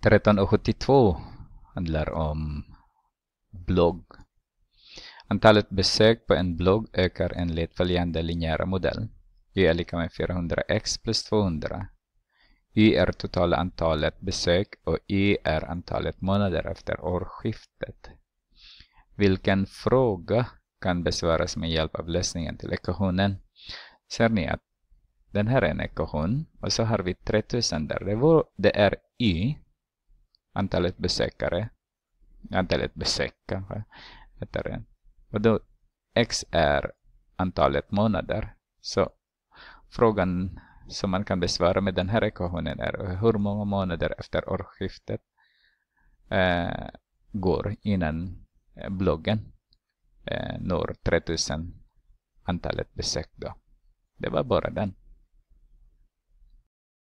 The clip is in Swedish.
1372 handlar om blogg. Antalet besök på en blogg ökar enligt följande linjära modell. Y är lika med 400x plus 200. Y är totala antalet besök och Y är antalet månader efter årsskiftet. Vilken fråga kan besvaras med hjälp av lösningen till ekvationen? Ser ni att den här är en ekvation och så har vi 3000 där. Det är Y antalet besökare. Antalet besök kanske heter det. Och då X är antalet månader. Så frågan som man kan besvara med den här ekvationen är hur många månader efter årsskiftet eh, går innan eh, bloggen eh, når 3000 antalet besök då. Det var bara den.